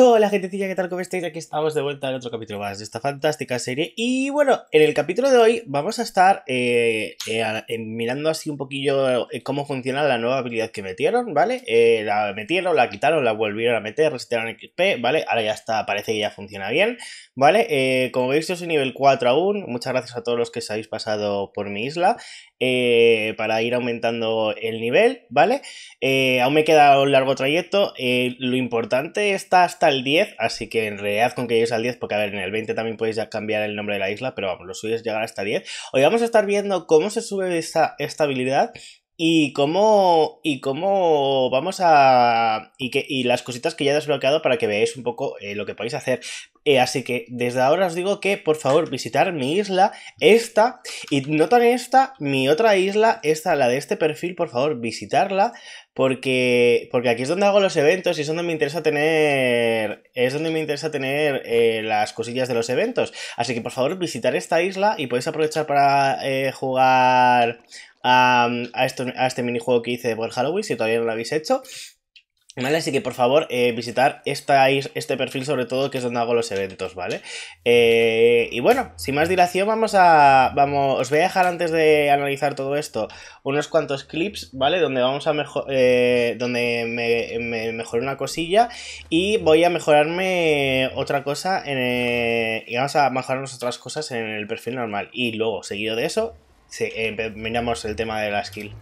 Hola gentecilla, ¿qué tal? ¿Cómo estáis? Aquí estamos de vuelta en otro capítulo más de esta fantástica serie. Y bueno, en el capítulo de hoy vamos a estar eh, eh, mirando así un poquillo eh, cómo funciona la nueva habilidad que metieron, ¿vale? la metieron, la quitaron, la volvieron a meter, resetearon XP, ¿vale? Ahora ya está, parece que ya funciona bien, ¿vale? como veis, yo soy nivel 4 aún. Muchas gracias a todos los que os habéis pasado por mi isla para ir aumentando el nivel, ¿vale? aún me queda un largo trayecto. lo importante está hasta al 10, así que en realidad con que llegues al 10, porque a ver, en el 20 también podéis cambiar el nombre de la isla, pero vamos, lo suyo es llegar hasta 10. Hoy vamos a estar viendo cómo se sube esta, estabilidad y cómo, y cómo vamos a... Y, que, y las cositas que ya he desbloqueado para que veáis un poco eh, lo que podéis hacer. Eh, así que desde ahora os digo que por favor visitar mi isla, esta, y no tan esta, mi otra isla, esta, la de este perfil, por favor visitarla, porque, porque aquí es donde hago los eventos y es donde me interesa tener, es donde me interesa tener eh, las cosillas de los eventos. Así que por favor visitar esta isla y podéis aprovechar para eh, jugar a, a, este minijuego que hice por Halloween, si todavía no lo habéis hecho. Así que por favor, eh, visitar este perfil sobre todo, que es donde hago los eventos, ¿vale? Eh, y bueno, sin más dilación, vamos a... Vamos, os voy a dejar antes de analizar todo esto unos cuantos clips, ¿vale? Donde vamos a mejor... Eh, donde me, mejoré una cosilla y voy a mejorarme otra cosa en... y vamos a mejorarnos otras cosas en el perfil normal. Y luego, seguido de eso, sí, miramos el tema de la skill.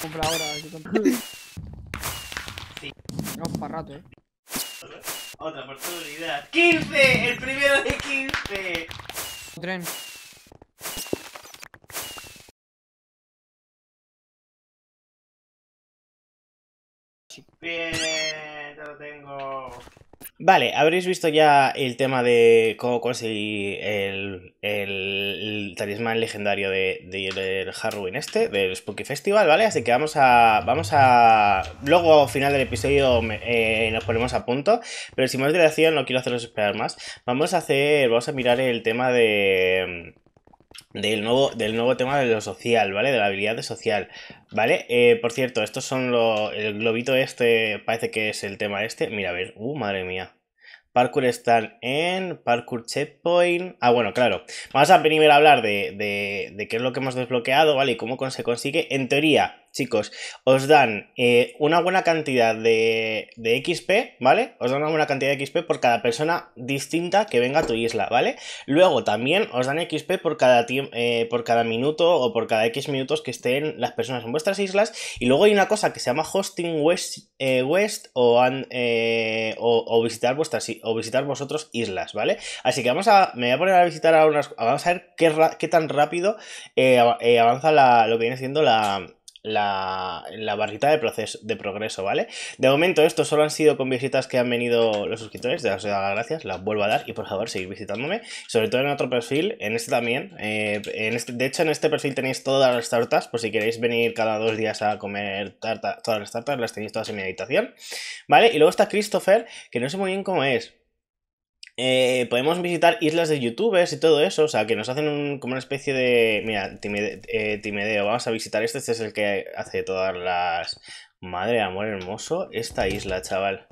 Compra ahora, que compra. Sí. No, para rato, eh. Otra oportunidad. ¡15! ¡El primero de 15! Tren. Vale, habréis visto ya el tema de cómo conseguir el, el, talismán legendario de, del Halloween este, del Spooky Festival, ¿vale? Así que vamos a... Vamos a luego, final del episodio, eh, nos ponemos a punto, pero sin más dilación no quiero haceros esperar más. Vamos a hacer... Vamos a mirar el tema de... Del nuevo, del nuevo tema de lo social, ¿vale? De la habilidad de social, ¿vale? Eh, por cierto, estos son los... El globito este parece que es el tema este. Mira, a ver... ¡Uh, madre mía! Parkour están en Parkour Checkpoint. Ah, bueno, claro. Vamos a primero hablar de, de, de, qué es lo que hemos desbloqueado, ¿vale? Y cómo se consigue. En teoría, chicos, os dan eh, una buena cantidad de, XP, ¿vale? Os dan una buena cantidad de XP por cada persona distinta que venga a tu isla, ¿vale? Luego también os dan XP por cada, eh, por cada minuto o por cada X minutos que estén las personas en vuestras islas. Y luego hay una cosa que se llama hosting west, eh, west o, visitar vuestras o visitar vosotros islas, ¿vale? Así que vamos a, me voy a poner a visitar a Vamos a ver qué, qué tan rápido avanza lo que viene siendo la la, barrita de, proceso, de progreso, ¿vale? De momento, esto solo han sido con visitas que han venido los suscriptores, de las gracias, las vuelvo a dar y por favor seguir visitándome, sobre todo en otro perfil, en este también, eh, este, de hecho en este perfil tenéis todas las tartas, por si queréis venir cada dos días a comer tarta, todas las tartas, las tenéis todas en mi habitación, ¿vale? Y luego está Christopher, que no sé muy bien cómo es, eh, podemos visitar islas de youtubers y todo eso, o sea, que nos hacen como una especie de... Mira, timideo, eh, vamos a visitar este, este es el que hace todas las... Madre amor hermoso, esta isla, chaval.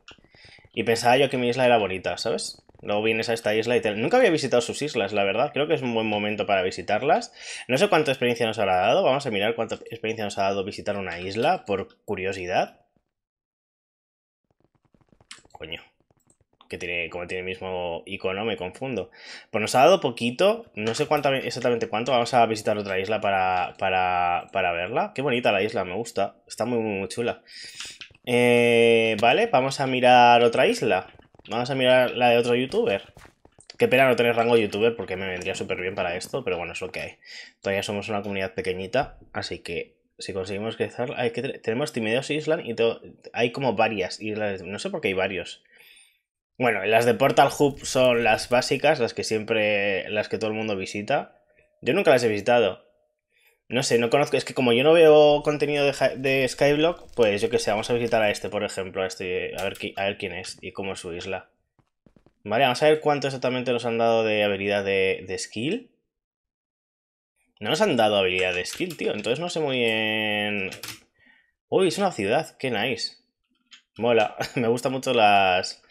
Y pensaba yo que mi isla era bonita, ¿sabes? Luego vienes a esta isla y te... Nunca había visitado sus islas, la verdad. Creo que es un buen momento para visitarlas. No sé cuánta experiencia nos habrá dado. Vamos a mirar cuánta experiencia nos ha dado visitar una isla, por curiosidad. Coño tiene, como tiene el mismo icono, me confundo. Pues nos ha dado poquito, no sé cuánto, exactamente cuánto, vamos a visitar otra isla para, para, verla. Qué bonita la isla, me gusta, está muy, muy, chula. Eh, vale, vamos a mirar otra isla. Vamos a mirar la de otro youtuber. Qué pena no tener rango youtuber porque me vendría súper bien para esto, pero bueno, es lo que hay. Todavía somos una comunidad pequeñita, así que si conseguimos crecer... que tenemos timideos Island y hay como varias islas. No sé por qué hay varios. Bueno, las de Portal Hub son las básicas, las que siempre, las que todo el mundo visita. Yo nunca las he visitado. No sé, no conozco, es que como yo no veo contenido de, Skyblock, pues yo qué sé, vamos a visitar a este, por ejemplo, a este, a ver, quién es y cómo es su isla. Vale, vamos a ver cuánto exactamente nos han dado de habilidad de, de skill. No nos han dado habilidad de skill, tío, entonces no sé muy bien... Uy, es una ciudad, qué nice. Mola, me gustan mucho las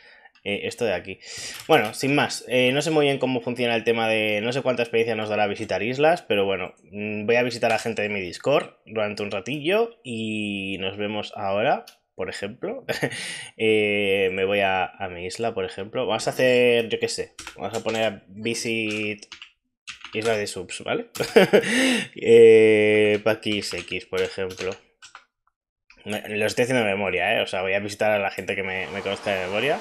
eh, esto de aquí. Bueno, sin más, eh, no sé muy bien cómo funciona el tema de... No sé cuánta experiencia nos dará visitar islas, pero bueno, mm, voy a visitar a gente de mi Discord durante un ratillo y nos vemos ahora por ejemplo. Eh, me voy a, mi isla, por ejemplo. Vamos a hacer, yo qué sé, vamos a poner visit isla de subs, ¿vale? eh, X, por ejemplo. Lo estoy haciendo de memoria, ¿eh? O sea, voy a visitar a la gente que me, me conozca de memoria.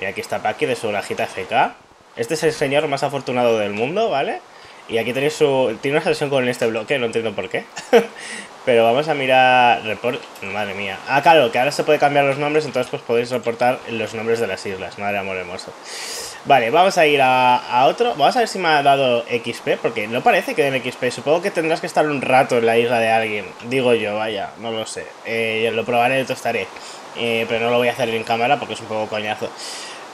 Y aquí está Paki de su lajita FK. Este es el señor más afortunado del mundo, ¿vale? Y aquí tenéis su... Tiene una sesión con este bloque, no entiendo por qué. Pero vamos a mirar... Report... Madre mía. Ah, claro, que ahora se puede cambiar los nombres, entonces pues podéis reportar los nombres de las islas. Madre amor hermoso. Vale, vamos a ir a, otro. Vamos a ver si me ha dado XP, porque no parece que den XP. Supongo que tendrás que estar un rato en la isla de alguien. Digo yo, vaya, no lo sé. Eh, lo probaré, lo testaré. Eh, pero no lo voy a hacer en cámara porque es un poco coñazo.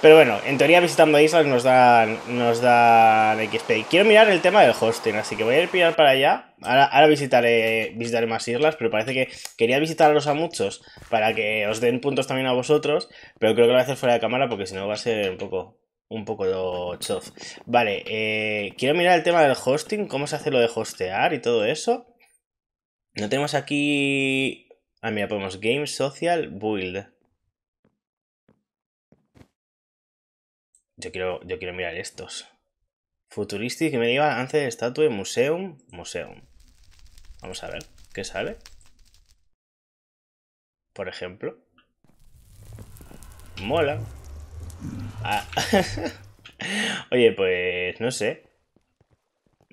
Pero bueno, en teoría visitando islas nos dan, nos XP. Quiero mirar el tema del hosting, así que voy a ir pillar para allá. Ahora, visitaré, más islas, pero parece que quería visitarlos a muchos para que os den puntos también a vosotros. Pero creo que lo voy a hacer fuera de cámara porque si no va a ser un poco, un poco chof. Vale, eh, quiero mirar el tema del hosting, cómo se hace lo de hostear y todo eso. No tenemos aquí... Ah, mira, ponemos Game Social Build. Yo quiero, yo quiero mirar estos. Futuristic que me diga antes de Statue Museum. Museum. Vamos a ver. ¿Qué sale? Por ejemplo. Mola. Ah. Oye, pues no sé.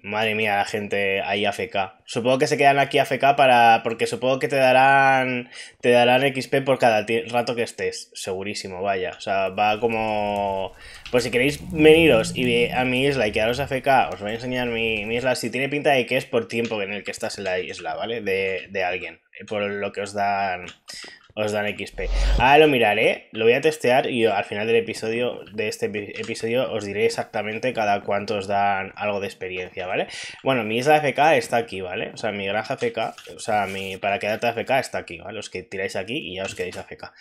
Madre mía, la gente ahí AFK. Supongo que se quedan aquí AFK para. Porque supongo que te darán. Te darán XP por cada rato que estés. Segurísimo, vaya. O sea, va como. Pues si queréis veniros y a mi isla y quedaros AFK, os voy a enseñar mi, isla. Si tiene pinta de que es por tiempo en el que estás en la isla, ¿vale? De, de alguien. Por lo que os dan os dan XP. Ahora lo miraré, lo voy a testear y al final del episodio, de este episodio, os diré exactamente cada cuánto os dan algo de experiencia, ¿vale? Bueno, mi isla FK está aquí, ¿vale? O sea, mi granja FK, o sea, mi para quedarte FK está aquí, ¿vale? Los que tiráis aquí y ya os quedáis FK,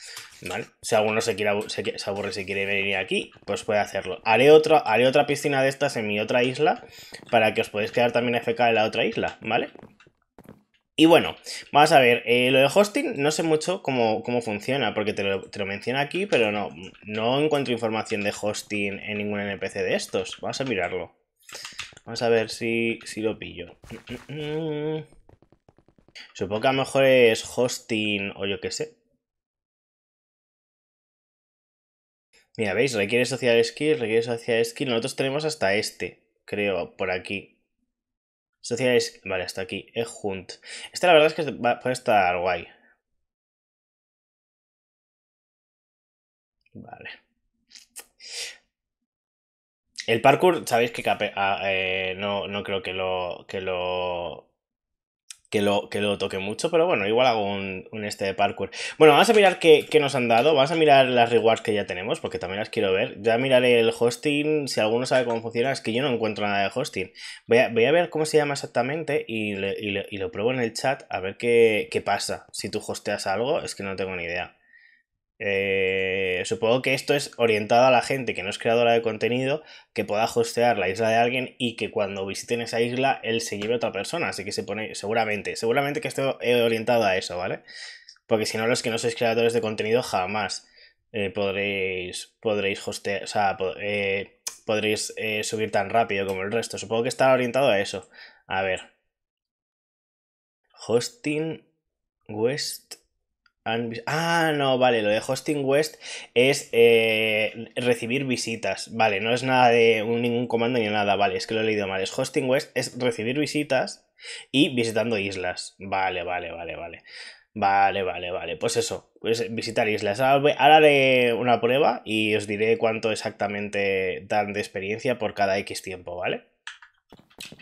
¿vale? Si alguno se, quiere, se, aburre si quiere venir aquí, pues puede hacerlo. Haré, otro, haré otra piscina de estas en mi otra isla para que os podáis quedar también FK en la otra isla, ¿vale? Y bueno, vamos a ver, eh, lo de hosting no sé mucho cómo, funciona, porque te lo, te menciona aquí, pero no, no encuentro información de hosting en ningún NPC de estos. Vamos a mirarlo. Vamos a ver si, lo pillo. Mm, mm, mm. Supongo que a lo mejor es hosting o yo qué sé. Mira, ¿veis? Requiere social skill, requiere social skill. Nosotros tenemos hasta este, creo, por aquí. Sociales, vale, hasta aquí, Ejunt. Eh, este la verdad es que va, puede estar guay. Vale. El parkour, sabéis que ah, eh, no, no creo que lo, que lo que lo, toque mucho, pero bueno, igual hago un, este de parkour. Bueno, vamos a mirar qué, nos han dado, vamos a mirar las rewards que ya tenemos, porque también las quiero ver. Ya miraré el hosting, si alguno sabe cómo funciona, es que yo no encuentro nada de hosting. Voy a, ver cómo se llama exactamente y, lo pruebo en el chat a ver qué, qué pasa. Si tú hosteas algo, es que no tengo ni idea. Eh, supongo que esto es orientado a la gente que no es creadora de contenido, que pueda hostear la isla de alguien y que cuando visiten esa isla él se lleve a otra persona. Así que se pone, seguramente, seguramente que esté eh, orientado a eso, ¿vale? Porque si no, los que no sois creadores de contenido jamás eh, podréis, podréis hostear, o sea, podréis subir tan rápido como el resto. Supongo que está orientado a eso. A ver. Hosting West Ah, no, vale, lo de Hosting West es eh, recibir visitas, vale, no es nada de ningún comando ni nada, vale, es que lo he leído mal, es Hosting West es recibir visitas y visitando islas, vale, vale, vale, vale, vale, vale, vale, pues eso, pues visitar islas, ahora haré una prueba y os diré cuánto exactamente dan de experiencia por cada X tiempo, ¿vale?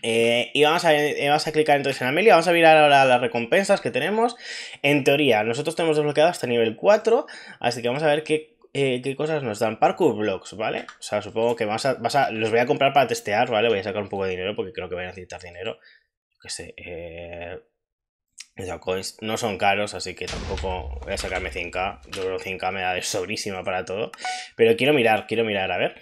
Eh, y vamos a, eh, a clicar entonces en Amelia, vamos a mirar ahora las recompensas que tenemos. En teoría, nosotros tenemos desbloqueado hasta nivel 4, así que vamos a ver eh, qué, cosas nos dan. Parkour Blocks, ¿vale? O sea, supongo que los voy a comprar para testear, ¿vale? Voy a sacar un poco de dinero porque creo que voy a necesitar dinero. Que sé, no son caros, así que tampoco voy a sacarme 100k. Yo creo que 5k me da de sobrísima para todo. Pero quiero mirar, quiero mirar, a ver.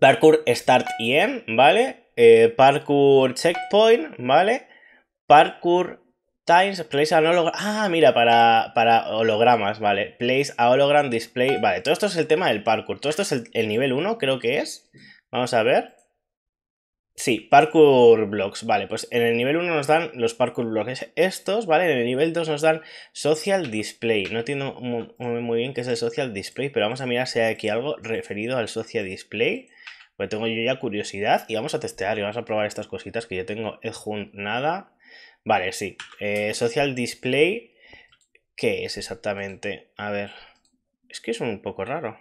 Parkour Start y ¿vale? Eh, parkour checkpoint, ¿vale? Parkour times, place a Ah, mira, para, para hologramas, ¿vale? Place a hologram display. Vale, todo esto es el tema del parkour. Todo esto es el, nivel 1, creo que es. Vamos a ver. Sí, parkour blocks, vale, pues en el nivel 1 nos dan los parkour blocks estos, vale, en el nivel 2 nos dan social display, no entiendo muy, muy bien qué es el social display, pero vamos a mirar si hay aquí algo referido al social display, pero tengo yo ya curiosidad y vamos a testear y vamos a probar estas cositas que yo tengo nada. Vale, sí. Eh, social Display. ¿Qué es exactamente? A ver. Es que es un poco raro.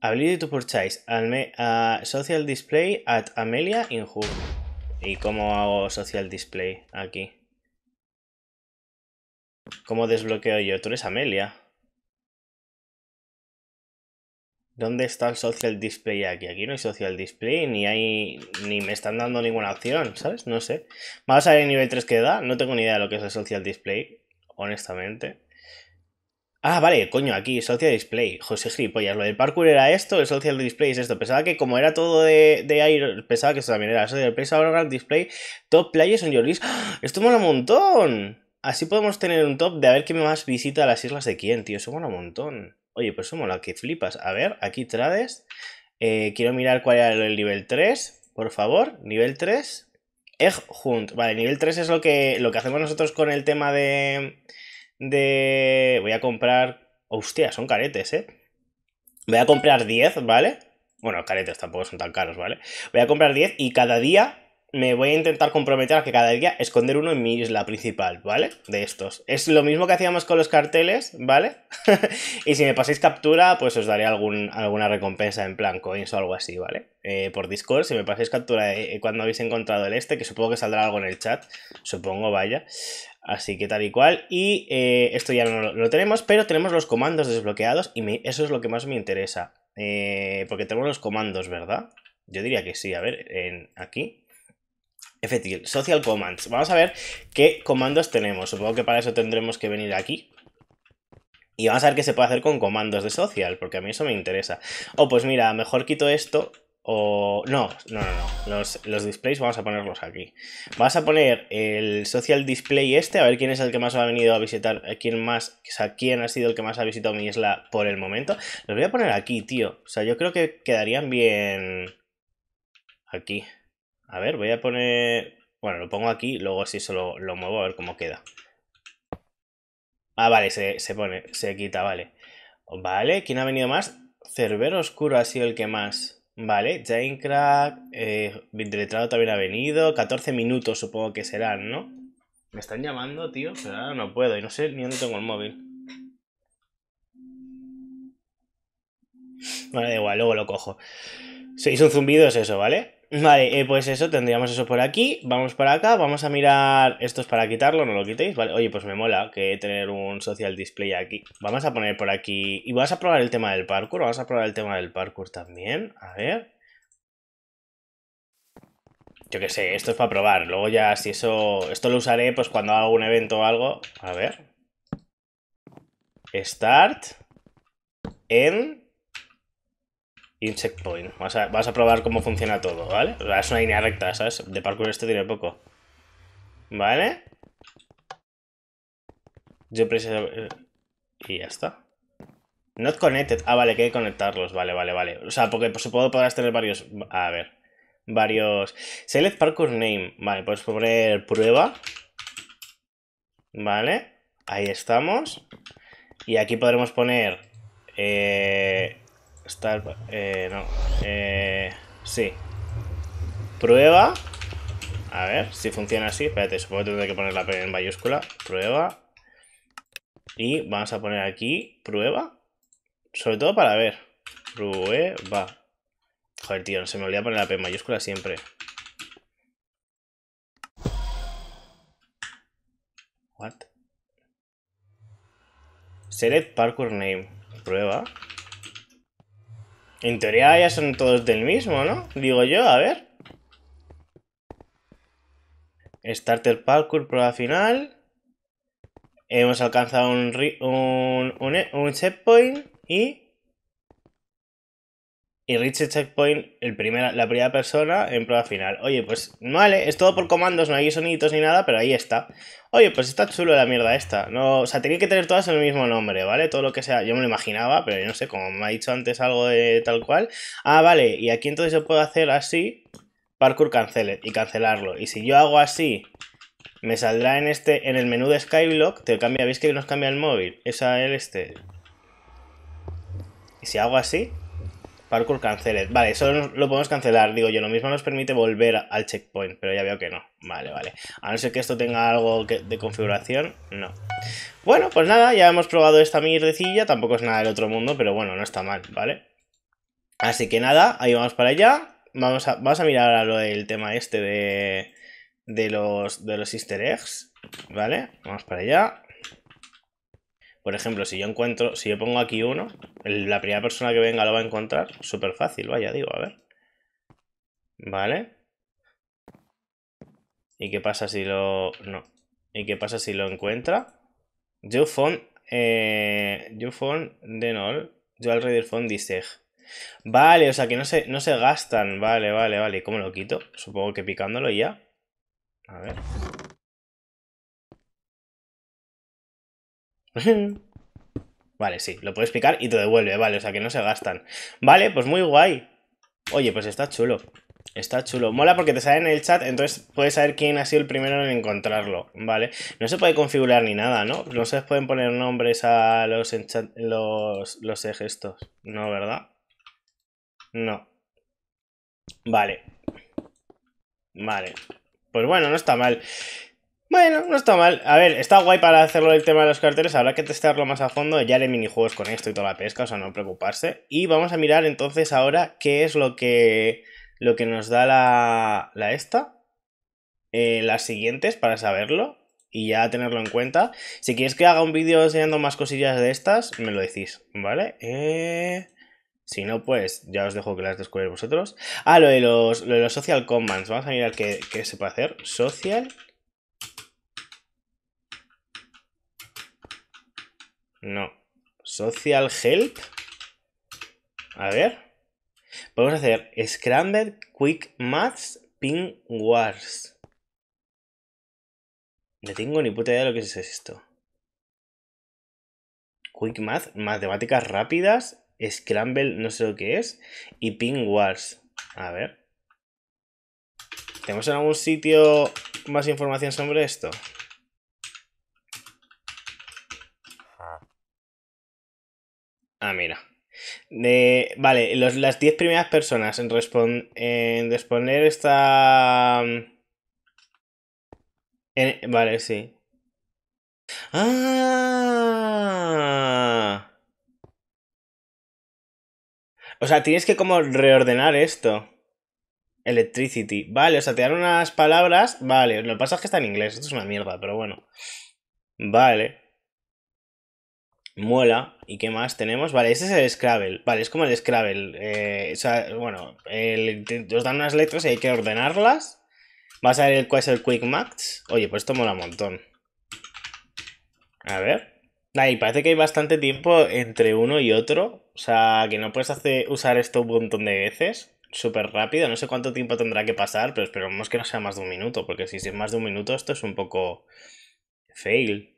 Ability to purchase. Alme a ah, social Display at Amelia in ¿Y cómo hago Social Display aquí? ¿Cómo desbloqueo yo? Tú eres Amelia. ¿Dónde está el social display aquí? Aquí no hay social display, ni hay. ni me están dando ninguna opción, ¿sabes? No sé. Vamos a ver el nivel 3 que da. No tengo ni idea de lo que es el social display, honestamente. Ah, vale, coño, aquí, social display. José gilipollas, lo del parkour era esto, el social display es esto. Pensaba que como era todo de, de aire, pensaba que eso también era social display, display, top players on your list. ¡Ah! ¡Esto mola un montón! Así podemos tener un top de a ver quién más visita las islas de quién, tío. Eso mola un montón. Oye, pues somos la que flipas. A ver, aquí trades. Eh, quiero mirar cuál era el nivel 3, por favor. Nivel 3. Ej, junt. Vale, nivel 3 es lo que, lo que hacemos nosotros con el tema de... De... Voy a comprar... Hostia, son caretes, ¿eh? Voy a comprar 10, ¿vale? Bueno, caretes tampoco son tan caros, ¿vale? Voy a comprar 10 y cada día me voy a intentar comprometer a que cada día esconder uno en mi isla principal, ¿vale? De estos. Es lo mismo que hacíamos con los carteles, ¿vale? y si me pasáis captura, pues os daré algún, alguna recompensa en plan coins o algo así, ¿vale? Eh, por Discord, si me pasáis captura eh, eh, cuando habéis encontrado el este, que supongo que saldrá algo en el chat, supongo, vaya. Así que tal y cual. Y esto ya no lo, tenemos, pero tenemos los comandos desbloqueados y eso es lo que más me interesa. porque tenemos los comandos, ¿verdad? Yo diría que sí, a ver, en, aquí Efectivamente. Social Commands. Vamos a ver qué comandos tenemos. Supongo que para eso tendremos que venir aquí. Y vamos a ver qué se puede hacer con comandos de social, porque a mí eso me interesa. Oh, pues mira, mejor quito esto o... No, no, no, no. Los, los, displays vamos a ponerlos aquí. Vamos a poner el social display este, a ver quién es el que más ha venido a visitar, eh, quién más, o sea, quién ha sido el que más ha visitado mi isla por el momento. Los voy a poner aquí, tío. O sea, yo creo que quedarían bien... Aquí. A ver, voy a poner... Bueno, lo pongo aquí, luego así solo lo muevo a ver cómo queda. Ah, vale, se, pone, se quita, vale. Vale, ¿quién ha venido más? Cerbero Oscuro ha sido el que más. Vale, Jaincrack, Crack, eh, también ha venido. 14 minutos supongo que serán, ¿no? Me están llamando, tío, pero ahora no puedo y no sé ni dónde tengo el móvil. Vale, da igual, luego lo cojo. Si hizo un zumbido es eso, ¿vale? Vale, eh, pues eso, tendríamos eso por aquí. Vamos para acá, vamos a mirar. Esto es para quitarlo, no lo quitéis. Vale, oye, pues me mola que tener un social display aquí. Vamos a poner por aquí. Y vas a probar el tema del parkour. Vamos a probar el tema del parkour también. A ver. Yo qué sé, esto es para probar. Luego ya, si eso. Esto lo usaré pues cuando hago un evento o algo. A ver. Start. end, checkpoint. Vas a, probar cómo funciona todo, ¿vale? es una línea recta, ¿sabes? De parkour este tiene poco. ¿Vale? Yo preciso... Eh, y ya está. Not connected. Ah, vale, que hay que conectarlos. Vale, vale, vale. O sea, porque supuesto podrás tener varios... A ver. Varios... Select parkour name. Vale, puedes poner prueba. Vale. Ahí estamos. Y aquí podremos poner... Eh Star... Eh, no. Eh, sí. Prueba. A ver si funciona así. Espérate, supongo que tendré que poner la P en mayúscula. Prueba. Y vamos a poner aquí prueba. Sobre todo para ver. Prueba. Joder, tío, no se me olvida poner la P en mayúscula siempre. What? Select parkour name. Prueba. En teoría ya son todos del mismo, ¿no? Digo yo, a ver. Starter Parkour prueba final. Hemos alcanzado un, un, un, e-, un checkpoint y y Richard checkpoint el primera, la primera persona en prueba final. Oye, pues vale, es todo por comandos, no hay sonitos ni nada, pero ahí está. Oye, pues está chulo la mierda esta. No, o sea, tenía que tener todas el mismo nombre, ¿vale? Todo lo que sea, yo me lo imaginaba, pero yo no sé, como me ha dicho antes algo de tal cual. Ah, vale, y aquí entonces yo puedo hacer así, parkour cancele y cancelarlo. Y si yo hago así, me saldrá en este, en el menú de Skyblock, te cambia, ¿veis que nos cambia el móvil? Esa el este. Y si hago así, Parkour canceles. Vale, eso lo podemos cancelar. Digo yo, lo mismo nos permite volver al checkpoint, pero ya veo que no. Vale, vale. A no ser que esto tenga algo de configuración, no. Bueno, pues nada, ya hemos probado esta mierdecilla. Tampoco es nada del otro mundo, pero bueno, no está mal, ¿vale? Así que nada, ahí vamos para allá. Vamos a, vamos a mirar ahora tema este de, los, de los easter eggs, ¿vale? Vamos para allá. Por ejemplo, si yo encuentro, si yo pongo aquí uno, la primera persona que venga lo va a encontrar. Súper fácil, vaya, digo, a ver. ¿Vale? ¿Y qué pasa si lo... no. ¿Y qué pasa si lo encuentra? Yo font... Eh, yo font de nol. Yo alrededor font disteg. Vale, o sea que no se, no se gastan. Vale, vale, vale. cómo lo quito? Supongo que picándolo ya. A ver. Vale, sí, lo puedes picar y te devuelve, vale, o sea que no se gastan. Vale, pues muy guay. Oye, pues está chulo. Está chulo. Mola porque te sale en el chat, entonces puedes saber quién ha sido el primero en encontrarlo, ¿vale? No se puede configurar ni nada, ¿no? No se pueden poner nombres a los, ejes los, ¿no? ¿Verdad? No. Vale. Vale. Pues bueno, no está mal. Bueno, no está mal. A ver, está guay para hacerlo el tema de los carteles. Habrá que testarlo más a fondo. Ya haré minijuegos con esto y toda la pesca, o sea, no preocuparse. Y vamos a mirar entonces ahora qué es lo que, lo que nos da la, la esta. Eh, las siguientes para saberlo y ya tenerlo en cuenta. Si quieres que haga un vídeo enseñando más cosillas de estas, me lo decís, ¿vale? Eh, si no, pues ya os dejo que las descubráis vosotros. Ah, lo de los, los social commands. Vamos a mirar qué, qué se puede hacer. Social No. Social Help. A ver. Podemos hacer scramble, Quick Maths Ping Wars. No tengo ni puta idea de lo que es esto. Quick Math, matemáticas rápidas, Scramble, no sé lo que es, y Ping Wars. A ver. ¿Tenemos en algún sitio más información sobre esto? De, vale, las 10 primeras personas en, respon, en responder esta... vale, sí. ¡Ah! O sea, tienes que como reordenar esto. Electricity. Vale, o sea, te dan unas palabras. Vale, lo que pasa es que está en inglés. Esto es una mierda, pero bueno. Vale. Muela. ¿Y qué más tenemos? Vale, ese es el Scrabble. Vale, es como el Scrabble. Eh, o sea, bueno, el, dan unas letras y hay que ordenarlas. Vas a ver cuál es el Quick Max. Oye, pues esto mola un montón. A ver. Ahí parece que hay bastante tiempo entre uno y otro. O sea, que no puedes hacer, usar esto un montón de veces. Súper rápido. No sé cuánto tiempo tendrá que pasar, pero esperemos que no sea más de un minuto. Porque si es más de un minuto, esto es un poco fail.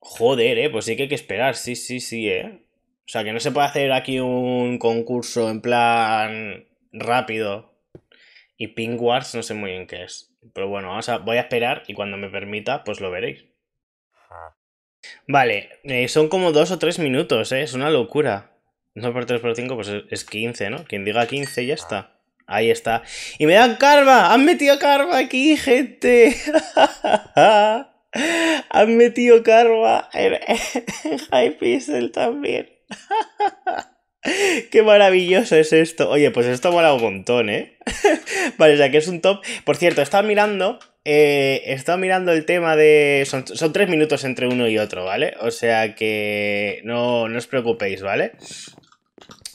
Joder, eh, pues sí que hay que esperar, sí, sí, sí, eh. O sea, que no se puede hacer aquí un concurso en plan rápido. Y Pink Wars no sé muy bien qué es. Pero bueno, voy a esperar y cuando me permita, pues lo veréis. Vale, eh, son como dos o tres minutos, ¿eh? es una locura. 2 por 3 por 5, pues es 15, ¿no? Quien diga 15 ya está. Ahí está. ¡Y me dan karma! ¡Han metido karma aquí, gente! Han metido karma en, High también. Qué maravilloso es esto. Oye, pues esto mola un montón, ¿eh? vale, o sea que es un top. Por cierto, estaba mirando. Eh, estaba mirando el tema de. Son, tres minutos entre uno y otro, ¿vale? O sea que. No, no os preocupéis, ¿vale?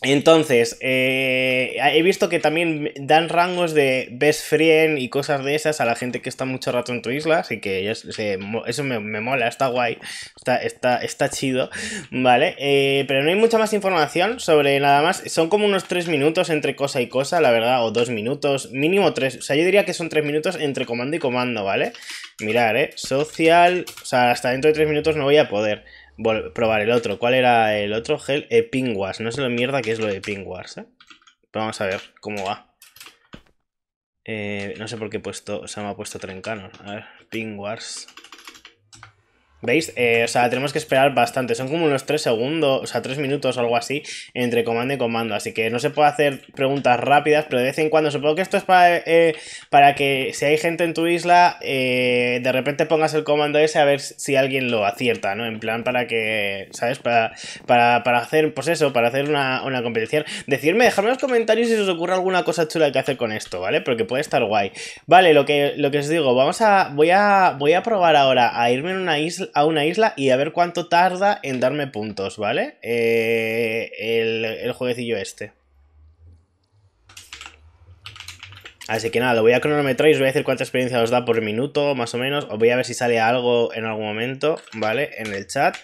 Entonces, eh, he visto que también dan rangos de best friend y cosas de esas a la gente que está mucho rato en tu isla, así que eso me, mola, está guay, está, está, chido, ¿vale? Eh, pero no hay mucha más información sobre nada más, son como unos 3 minutos entre cosa y cosa, la verdad, o dos minutos, mínimo tres, o sea, yo diría que son tres minutos entre comando y comando, ¿vale? Mirar, ¿eh? Social, o sea, hasta dentro de tres minutos no voy a poder probar el otro. ¿Cuál era el otro gel? pingwars, No sé lo mierda que es lo de pingwars, ¿eh? Pero vamos a ver cómo va. Eh, no sé por qué he puesto, o se me ha puesto trencano, A ver, Pingwars. ¿Veis? Eh, o sea, tenemos que esperar bastante. Son como unos 3 segundos, o sea, 3 minutos o algo así entre comando y comando. Así que no se puede hacer preguntas rápidas, pero de vez en cuando supongo que esto es para, eh, para que si hay gente en tu isla, eh, de repente pongas el comando ese a ver si alguien lo acierta, ¿no? En plan para que, ¿sabes? Para, para, para hacer, pues eso, para hacer una, una competición. Decidme, dejadme en los comentarios si os ocurre alguna cosa chula que hacer con esto, ¿vale? Porque puede estar guay. Vale, lo que, lo que os digo, vamos a, voy a, voy a probar ahora a irme en una isla a una isla y a ver cuánto tarda en darme puntos, ¿vale? Eh, el, el jueguecillo este. Así que nada, lo voy a cronometrar y os voy a decir cuánta experiencia os da por minuto, más o menos. Os voy a ver si sale algo en algún momento, ¿vale? En el chat.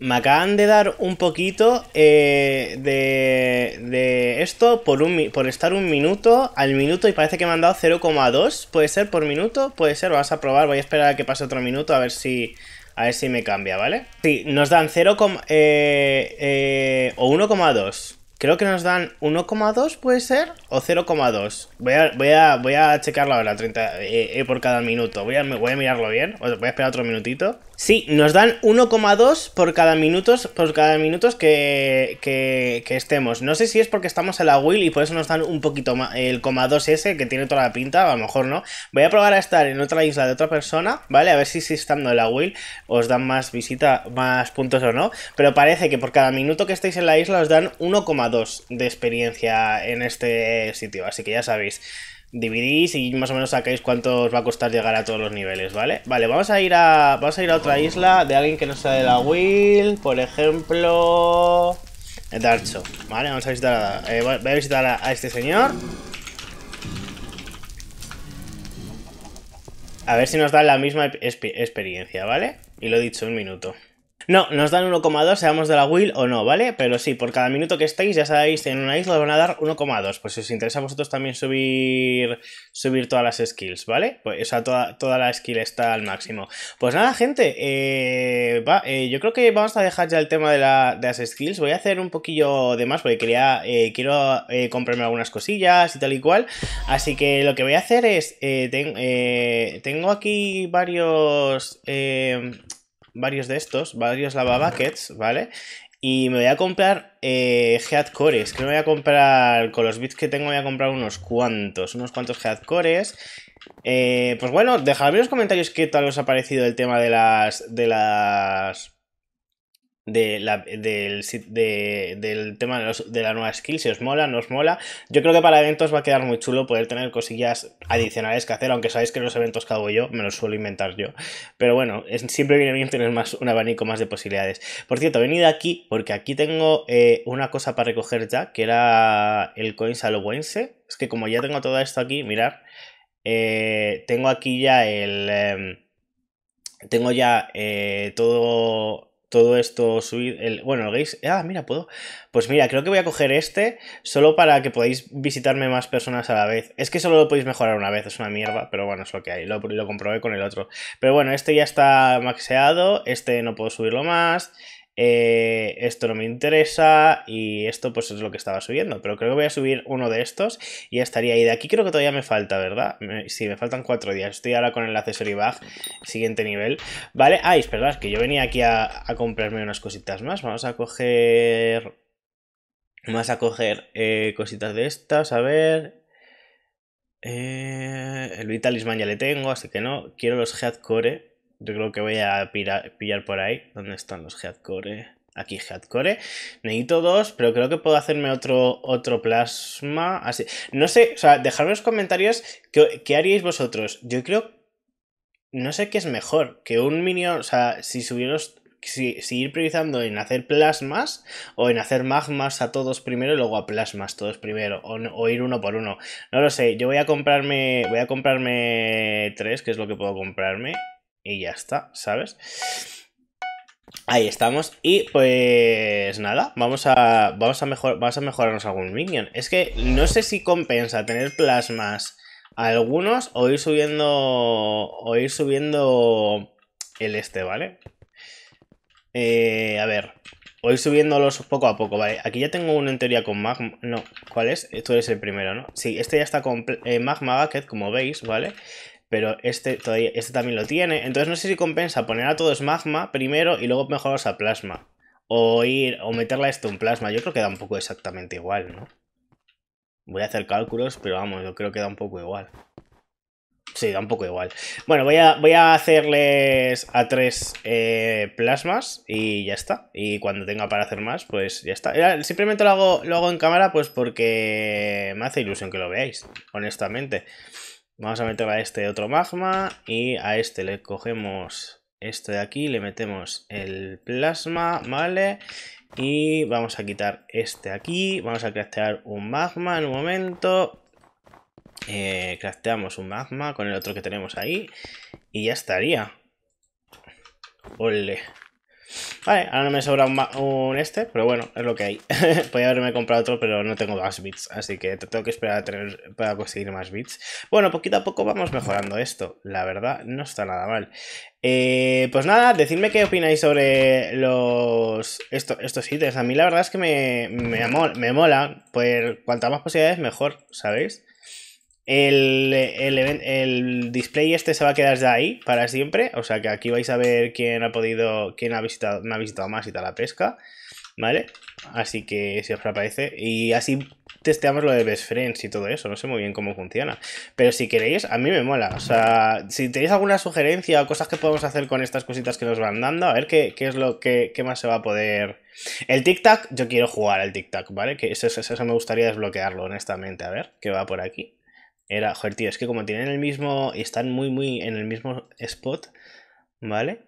Me acaban de dar un poquito eh, de, de, esto por, un, por estar un minuto al minuto y parece que me han dado 0,2. ¿Puede ser por minuto? Puede ser, vamos a probar. Voy a esperar a que pase otro minuto a ver si, a ver si me cambia, ¿vale? Sí, nos dan 0, eh, eh, o 1,2. Creo que nos dan 1,2, ¿puede ser? O 0,2. Voy a, voy, a, checarlo ahora, 30 eh, eh, por cada minuto. Voy voy a mirarlo bien. Voy a esperar otro minutito. Sí, nos dan 1,2 por cada minutos, por cada minutos que, estemos. No sé si es porque estamos en la Will y por eso nos dan un poquito más. El coma 2 ese, que tiene toda la pinta, a lo mejor no. Voy a probar a estar en otra isla de otra persona, ¿vale? A ver si, si estando en la Will os dan más visita, más puntos o no. Pero parece que por cada minuto que estéis en la isla os dan 1,2 de experiencia en este sitio. Así que ya sabéis dividís y más o menos sacáis cuánto os va a costar llegar a todos los niveles, ¿vale? Vale, vamos a ir a, vamos a, ir a otra isla de alguien que no sea de la Will, por ejemplo... Darcho, ¿vale? Vamos a visitar a, eh, voy a, visitar a este señor. A ver si nos da la misma experiencia, ¿vale? Y lo he dicho, un minuto. No, nos dan 1,2, seamos de la Will o no, ¿vale? Pero sí, por cada minuto que estáis, ya sabéis, en una isla os van a dar 1,2. Pues si os interesa a vosotros también subir, subir todas las skills, ¿vale? Pues, o sea, toda, toda la skill está al máximo. Pues nada, gente, eh, eh, yo creo que vamos a dejar ya el tema de, las skills. Voy a hacer un poquillo de más porque quería, eh, quiero comprarme algunas cosillas y tal y cual. Así que lo que voy a hacer es, tengo aquí varios varios de estos, varios lava buckets ¿vale? Y me voy a comprar eh, cores, que me voy a comprar, con los bits que tengo voy a comprar unos cuantos, unos cuantos headcores. Eh, pues bueno, dejadme en los comentarios qué tal os ha parecido el tema de las, de las la, del, tema de, la nueva skill, si os mola, no os mola. Yo creo que para eventos va a quedar muy chulo poder tener cosillas adicionales que hacer, aunque sabéis que los eventos que hago yo me los suelo inventar yo. Pero bueno, siempre viene bien tener más, un abanico más de posibilidades. Por cierto, he venido aquí porque aquí tengo eh, una cosa para recoger ya, que era el Coins salowense. Es que como ya tengo todo esto aquí, mirar, eh, tengo aquí ya el... Em, tengo ya eh, todo todo esto, subir el... Bueno, el Ah, mira, puedo... Pues mira, creo que voy a coger este solo para que podáis visitarme más personas a la vez. Es que solo lo podéis mejorar una vez, es una mierda, pero bueno, es lo que hay. Lo, lo comprobé con el otro. Pero bueno, este ya está maxeado, este no puedo subirlo más... Eh, esto no me interesa y esto pues es lo que estaba subiendo. Pero creo que voy a subir uno de estos y ya estaría. ahí de aquí creo que todavía me falta, ¿verdad? si sí, me faltan cuatro días. Estoy ahora con el accesorio bag, siguiente nivel. Vale, ay, ah, esperad, que yo venía aquí a, comprarme unas cositas más. Vamos a coger... Vamos a coger eh, cositas de estas, a ver... Eh, el Vitalisman ya le tengo, así que no. Quiero los Headcore. Yo creo que voy a pillar por ahí. ¿Dónde están los headcore? Aquí headcore. Necesito dos, pero creo que puedo hacerme otro, otro plasma. Así. No sé, o sea, dejadme en los comentarios qué, qué haríais vosotros. Yo creo... No sé qué es mejor. Que un minion... O sea, si subieros si, ir priorizando en hacer plasmas o en hacer magmas a todos primero y luego a plasmas todos primero o, o, ir uno por uno. No lo sé, yo voy a comprarme voy a comprarme tres, que es lo que puedo comprarme y ya está, ¿sabes? Ahí estamos. Y pues nada, vamos a, vamos a, mejor, vamos a mejorarnos algún minion. Es que no sé si compensa tener plasmas algunos o ir subiendo, o ir subiendo el este, ¿vale? Eh, a ver, subiendo subiéndolos poco a poco, ¿vale? Aquí ya tengo uno en teoría con Magma... No, ¿cuál es? esto es el primero, ¿no? Sí, este ya está con eh, Magma Bucket, como veis, ¿vale? pero este, todavía, este también lo tiene. Entonces no sé si compensa poner a todos magma primero y luego mejoros a plasma. O ir, o meterla esto en plasma. Yo creo que da un poco exactamente igual, ¿no? Voy a hacer cálculos, pero vamos, yo creo que da un poco igual. Sí, da un poco igual. Bueno, voy a, voy a hacerles a tres eh, plasmas y ya está. Y cuando tenga para hacer más, pues ya está. simplemente lo hago, lo hago en cámara pues porque me hace ilusión que lo veáis, honestamente. Vamos a meter a este otro magma y a este le cogemos este de aquí, le metemos el plasma, ¿vale? Y vamos a quitar este aquí, vamos a craftear un magma en un momento. Eh, crafteamos un magma con el otro que tenemos ahí y ya estaría. Ole. Vale, ahora no me sobra un, este, pero bueno, es lo que hay. Podría haberme comprado otro, pero no tengo más bits, así que tengo que esperar a para conseguir más bits. Bueno, poquito a poco vamos mejorando esto, la verdad no está nada mal. Eh, pues nada, decidme qué opináis sobre los estos ítems. A mí la verdad es que me, me, me mola, pues cuantas más posibilidades mejor, ¿sabéis? El, el, display este se va a quedar de ahí para siempre. O sea que aquí vais a ver quién ha podido, quién ha visitado, ha visitado más y tal la pesca. ¿Vale? Así que si os aparece. Y así testeamos lo de Best Friends y todo eso. No sé muy bien cómo funciona. Pero si queréis, a mí me mola. O sea, si tenéis alguna sugerencia o cosas que podemos hacer con estas cositas que nos van dando, a ver qué, qué es lo que más se va a poder. El tic-tac, yo quiero jugar al tic-tac, ¿vale? Que eso, eso, eso me gustaría desbloquearlo, honestamente. A ver, qué va por aquí era, joder, tío, es que como tienen el mismo, y están muy, muy en el mismo spot, ¿vale?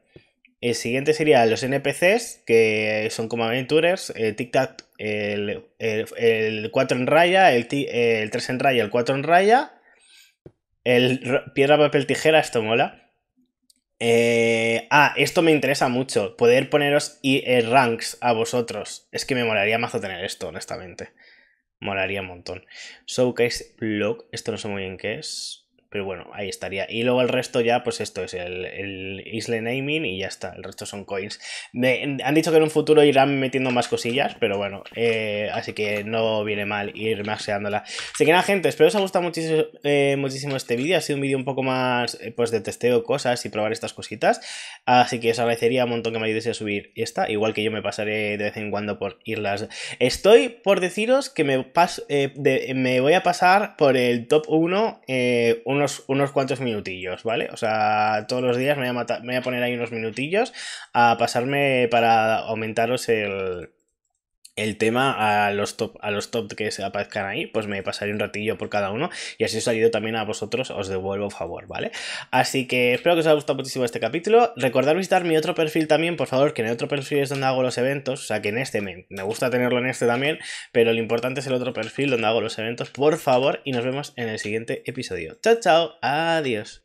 El siguiente sería los NPCs, que son como aventurers. el tic-tac, el, 4 en raya, el, 3 en raya, el 4 en raya, el piedra, papel, tijera, esto mola. Eh, ah, esto me interesa mucho, poder poneros eh, ranks a vosotros. Es que me molaría más tener esto, honestamente. Molaría un montón. Showcase Blog, esto no sé muy bien qué es. Pero bueno, ahí estaría. Y luego el resto ya, pues esto es el, Isle Naming y ya está. El resto son coins. han dicho que en un futuro irán metiendo más cosillas, pero bueno. Eh, así que no viene mal ir maxeándola. Así que nada, gente, espero os haya gustado eh, muchísimo, este vídeo. Ha sido un vídeo un poco más eh, pues de testeo cosas y probar estas cositas. Así que os agradecería un montón que me ayudéis a subir esta. Igual que yo me pasaré de vez en cuando por irlas. Estoy por deciros que me, me voy a pasar por el top 1 unos, cuantos minutillos, ¿vale? O sea, todos los días me me voy a poner ahí unos minutillos a pasarme para aumentaros el, el tema a los top a los top que se aparezcan ahí, pues me pasaré un ratillo por cada uno y así os ayudo también a vosotros, os devuelvo favor, ¿vale? Así que espero que os haya gustado muchísimo este capítulo. Recordad visitar mi otro perfil también, por favor, que en el otro perfil es donde hago los eventos, o sea que en este me gusta tenerlo en este también, pero lo importante es el otro perfil donde hago los eventos, por favor, y nos vemos en el siguiente episodio. Chao, chao, adiós.